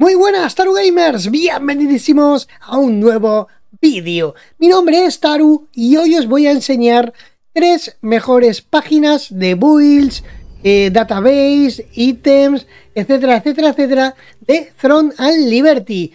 Muy buenas Taru Gamers, bienvenidísimos a un nuevo vídeo. Mi nombre es Taru y hoy os voy a enseñar tres mejores páginas de builds, eh, database, ítems, etcétera, etcétera, etcétera, de Throne and Liberty.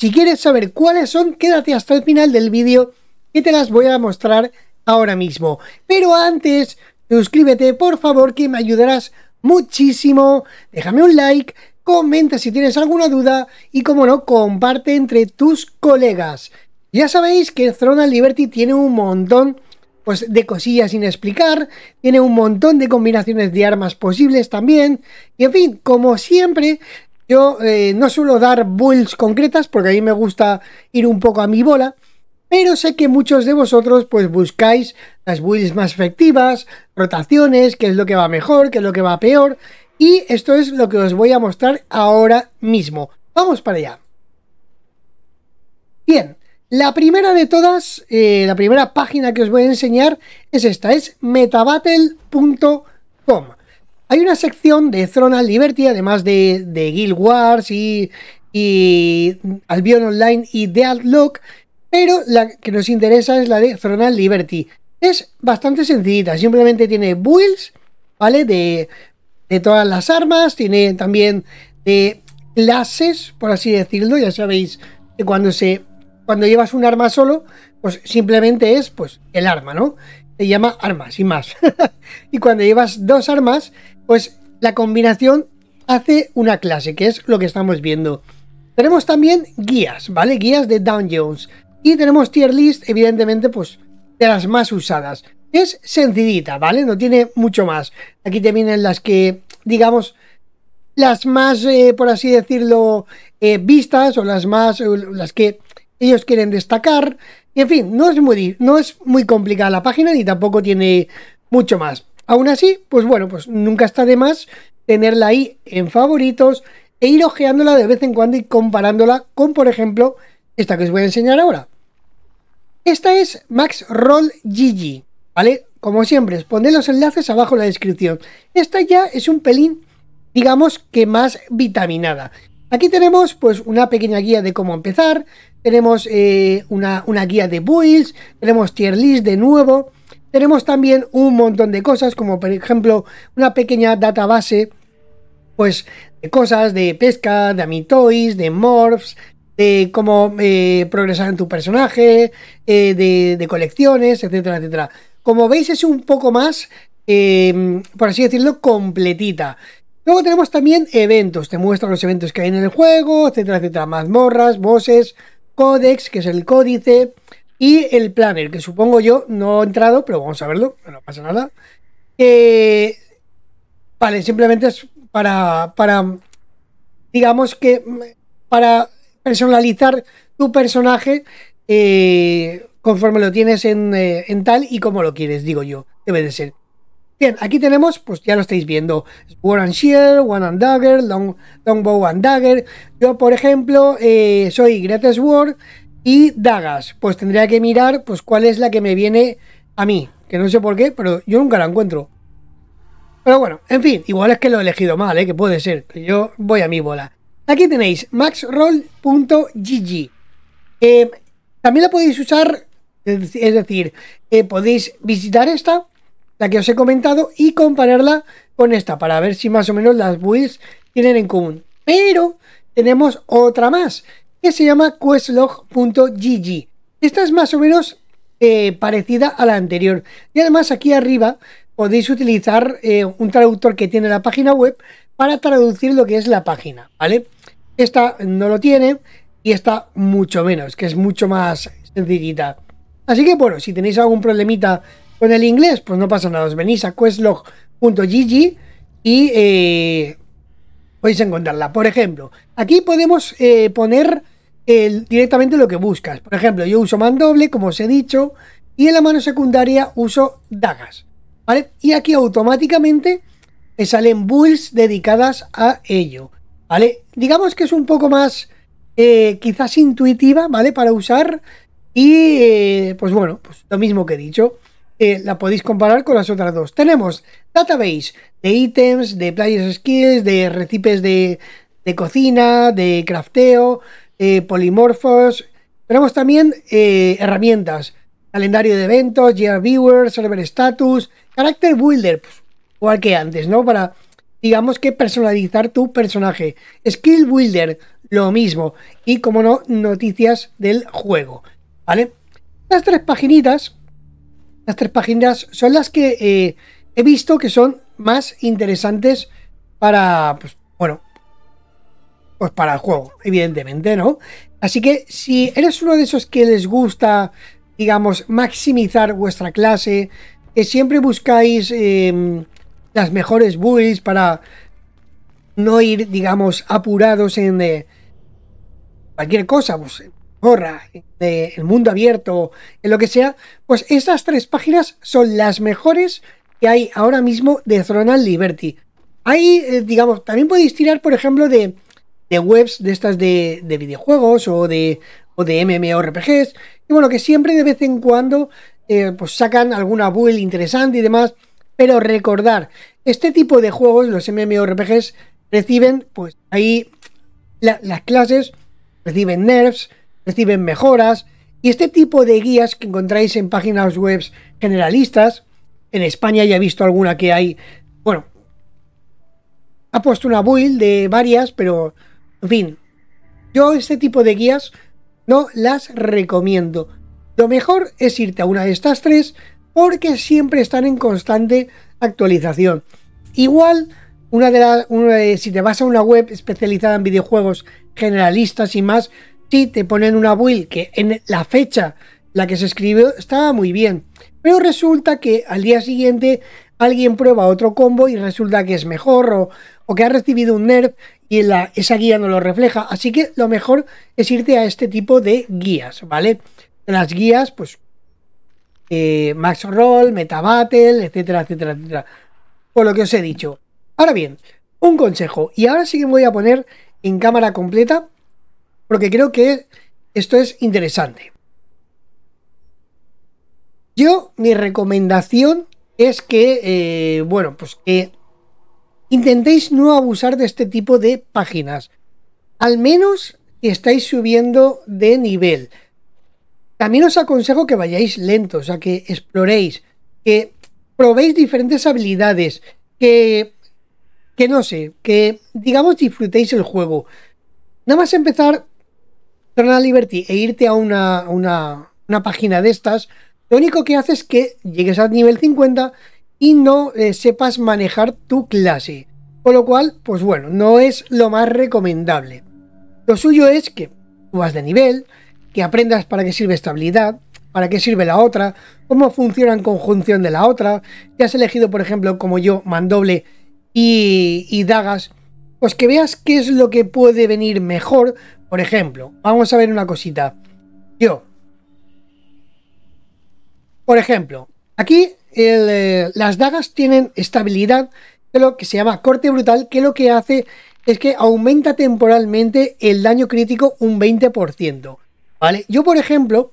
Si quieres saber cuáles son, quédate hasta el final del vídeo que te las voy a mostrar ahora mismo. Pero antes, suscríbete por favor que me ayudarás muchísimo. Déjame un like, comenta si tienes alguna duda y como no, comparte entre tus colegas. Ya sabéis que Throne and Liberty tiene un montón pues, de cosillas sin explicar, tiene un montón de combinaciones de armas posibles también, y en fin, como siempre, yo eh, no suelo dar builds concretas porque a mí me gusta ir un poco a mi bola, pero sé que muchos de vosotros pues buscáis las builds más efectivas, rotaciones, qué es lo que va mejor, qué es lo que va peor, y esto es lo que os voy a mostrar ahora mismo. Vamos para allá. Bien, la primera de todas, eh, la primera página que os voy a enseñar es esta, es metabattle.com. Hay una sección de Throne Liberty, además de, de, Guild Wars y, Albion Online y Deadlock, pero la que nos interesa es la de Throne Liberty. Es bastante sencillita, simplemente tiene builds, ¿vale? De de todas las armas, tiene también de clases, por así decirlo, ya sabéis que cuando se cuando llevas un arma solo, pues simplemente es pues el arma, ¿no? Se llama arma, sin más. y cuando llevas dos armas, pues la combinación hace una clase, que es lo que estamos viendo. Tenemos también guías, ¿vale? Guías de Down Jones. Y tenemos tier list, evidentemente, pues de las más usadas. Es sencillita, ¿vale? No tiene mucho más. Aquí te vienen las que digamos, las más, eh, por así decirlo, eh, vistas o las más, eh, las que ellos quieren destacar. en fin, no es, muy, no es muy complicada la página ni tampoco tiene mucho más. Aún así, pues bueno, pues nunca está de más tenerla ahí en favoritos e ir ojeándola de vez en cuando y comparándola con, por ejemplo, esta que os voy a enseñar ahora. Esta es Max Roll Gigi, ¿vale? como siempre, pondré los enlaces abajo en la descripción. Esta ya es un pelín, digamos que más vitaminada. Aquí tenemos pues una pequeña guía de cómo empezar, tenemos eh, una, guía de builds, tenemos tier list de nuevo, tenemos también un montón de cosas como por ejemplo una pequeña database pues de cosas de pesca, de amitois, de morphs, de cómo eh, progresar en tu personaje, eh, de, de colecciones, etcétera, etcétera. Como veis es un poco más, em, por así decirlo, completita. Luego tenemos también eventos, te muestra los eventos que hay en el juego, etcétera, etcétera, mazmorras, voces, códex, que es el códice, y el planner, que supongo yo no he entrado, pero vamos a verlo, no pasa nada. Eh, vale, simplemente es para, para, digamos que, para personalizar tu personaje eh, conforme lo tienes eh, en, tal y como lo quieres, digo yo, debe de ser. Bien, aquí tenemos, pues ya lo estáis viendo, War and Shield, One and Dagger, Long, Longbow and Dagger. Yo, por ejemplo, eh, soy Greatest War y Dagas. Pues tendría que mirar pues cuál es la que me viene a mí, que no sé por qué, pero yo nunca la encuentro. Pero bueno, en fin, igual es que lo he elegido mal, ¿eh? que puede ser, que yo voy a mi bola. Aquí tenéis maxroll.gg. Eh, también la podéis usar es decir, eh, podéis visitar esta, la que os he comentado, y compararla con esta para ver si más o menos las builds tienen en común. Pero tenemos otra más que se llama questlog.gg. Esta es más o menos eh, parecida a la anterior. Y además aquí arriba podéis utilizar eh, un traductor que tiene la página web para traducir lo que es la página, ¿vale? Esta no lo tiene y esta mucho menos, que es mucho más sencillita. Así que bueno, si tenéis algún problemita con el inglés, pues no pasa nada. Os venís a questlog.gg y eh, podéis encontrarla. Por ejemplo, aquí podemos eh, poner directamente lo que buscas. Por ejemplo, yo uso mandoble, como os he dicho, y en la mano secundaria uso dagas. ¿Vale? Y aquí automáticamente te salen builds dedicadas a ello. ¿Vale? Digamos que es un poco más eh, quizás intuitiva, ¿vale? Para usar y eh, pues bueno, pues lo mismo que he dicho, eh, la podéis comparar con las otras dos. Tenemos database de ítems, de players skills, de recipes de, cocina, de crafteo, eh, polimorfos. Tenemos también eh, herramientas, calendario de eventos, year Viewer, server status, character builder, pues, igual que antes, ¿no? Para, digamos que personalizar tu personaje. Skill builder, lo mismo. Y como no, noticias del juego. ¿Vale? Las tres paginitas, las tres páginas son las que eh, he visto que son más interesantes para, pues, bueno, pues para el juego, evidentemente, ¿no? Así que si eres uno de esos que les gusta, digamos, maximizar vuestra clase, que siempre buscáis em, las mejores builds para no ir, digamos, apurados en eh, cualquier cosa, pues Gorra, de El Mundo Abierto, en lo que sea, pues esas tres páginas son las mejores que hay ahora mismo de Throne Liberty. Hay, eh, digamos, también podéis tirar, por ejemplo, de, webs de estas de, videojuegos o de, o de MMORPGs. Y bueno, que siempre de vez en cuando eh, pues sacan alguna build interesante y demás. Pero recordar, este tipo de juegos, los MMORPGs, reciben, pues ahí las clases, reciben nerfs, reciben mejoras y este tipo de guías que encontráis en páginas web generalistas, en España ya he visto alguna que hay, bueno, ha puesto una build de varias, pero en fin, yo este tipo de guías no las recomiendo. Lo mejor es irte a una de estas tres porque siempre están en constante actualización. Igual, una de las, si te vas a una web especializada en videojuegos generalistas y más, si te ponen una build que en la fecha la que se escribió estaba muy bien. Pero resulta que al día siguiente alguien prueba otro combo y resulta que es mejor o, que ha recibido un nerf y la, esa guía no lo refleja. Así que lo mejor es irte a este tipo de guías, ¿vale? Las guías, pues, eh, Max Roll, Meta Battle, etcétera, etcétera, etcétera. Por lo que os he dicho. Ahora bien, un consejo. Y ahora sí que me voy a poner en cámara completa porque creo que esto es interesante. Yo, mi recomendación es que, eh, bueno, pues que intentéis no abusar de este tipo de páginas. Al menos si estáis subiendo de nivel. También os aconsejo que vayáis lentos, o sea, que exploréis, que probéis diferentes habilidades, que, que no sé, que digamos disfrutéis el juego. Nada más empezar, la Liberty e irte a una, página de estas, lo único que hace es que llegues al nivel 50 y no eh, sepas manejar tu clase. Con lo cual, pues bueno, no es lo más recomendable. Lo suyo es que subas de nivel, que aprendas para qué sirve estabilidad, para qué sirve la otra, cómo funciona en conjunción de la otra. Si has elegido, por ejemplo, como yo, mandoble y dagas, pues que veas qué es lo que puede venir mejor por ejemplo, vamos a ver una cosita. Yo. Por ejemplo, aquí eh, las dagas tienen estabilidad, de lo que se llama corte brutal, que lo que hace es que aumenta temporalmente el daño crítico un 20%. ¿Vale? Yo, por ejemplo,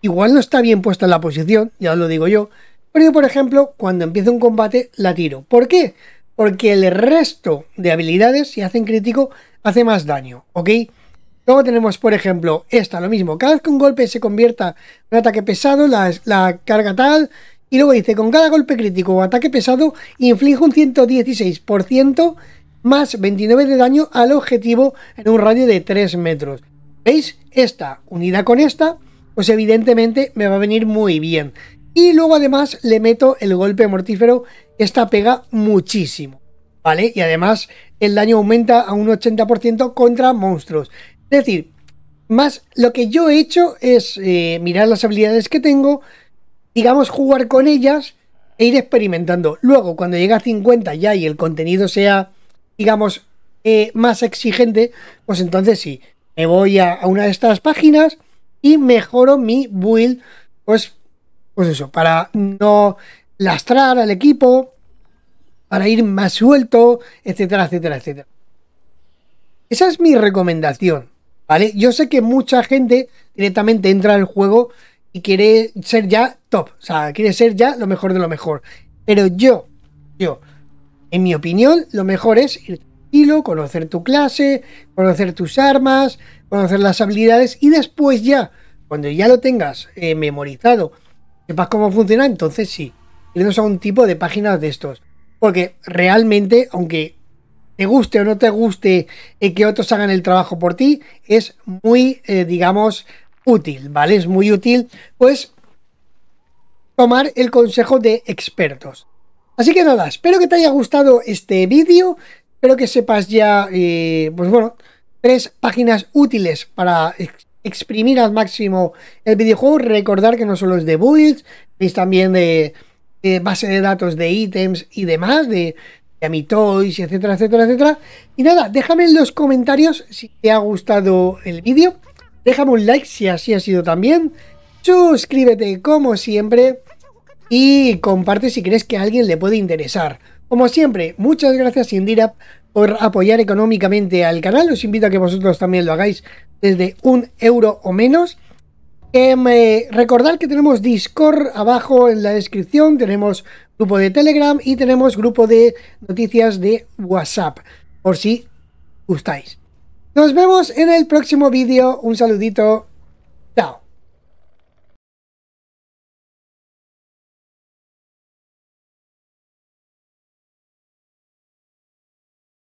igual no está bien puesta en la posición, ya os lo digo yo, pero yo, por ejemplo, cuando empiezo un combate, la tiro. ¿Por qué? Porque el resto de habilidades, si hacen crítico, hace más daño, ¿ok? Luego tenemos, por ejemplo, esta, lo mismo. Cada vez que un golpe se convierta en un ataque pesado, la, carga tal. Y luego dice, con cada golpe crítico o ataque pesado, inflige un 116% más 29 de daño al objetivo en un radio de 3 metros. ¿Veis? Esta unida con esta, pues evidentemente me va a venir muy bien. Y luego además le meto el golpe mortífero, esta pega muchísimo. ¿Vale? Y además el daño aumenta a un 80% contra monstruos. Es decir, más lo que yo he hecho es eh, mirar las habilidades que tengo, digamos, jugar con ellas e ir experimentando. Luego, cuando llega a 50 ya y el contenido sea, digamos, eh, más exigente, pues entonces sí, me voy a, una de estas páginas y mejoro mi build, pues, pues eso, para no lastrar al equipo, para ir más suelto, etcétera, etcétera, etcétera. Esa es mi recomendación. ¿Vale? Yo sé que mucha gente directamente entra al juego y quiere ser ya top. O sea, quiere ser ya lo mejor de lo mejor. Pero yo, yo, en mi opinión, lo mejor es ir tranquilo, conocer tu clase, conocer tus armas, conocer las habilidades y después ya, cuando ya lo tengas eh, memorizado, sepas cómo funciona, entonces sí, irnos a un tipo de páginas de estos. Porque realmente, aunque te guste o no te guste eh, que otros hagan el trabajo por ti, es muy, eh, digamos, útil, ¿vale? Es muy útil, pues, tomar el consejo de expertos. Así que nada, espero que te haya gustado este vídeo, espero que sepas ya, eh, pues bueno, tres páginas útiles para exprimir al máximo el videojuego, recordar que no solo es de builds, es también de, de base de datos de ítems y demás, de mi Toys, etcétera, etcétera, etcétera. Y nada, déjame en los comentarios si te ha gustado el vídeo. Déjame un like si así ha sido también. Suscríbete como siempre y comparte si crees que a alguien le puede interesar. Como siempre, muchas gracias Indira por apoyar económicamente al canal. Os invito a que vosotros también lo hagáis desde un euro o menos. Em, eh, recordad que tenemos Discord abajo en la descripción, tenemos grupo de Telegram y tenemos grupo de noticias de WhatsApp, por si gustáis. Nos vemos en el próximo vídeo, un saludito.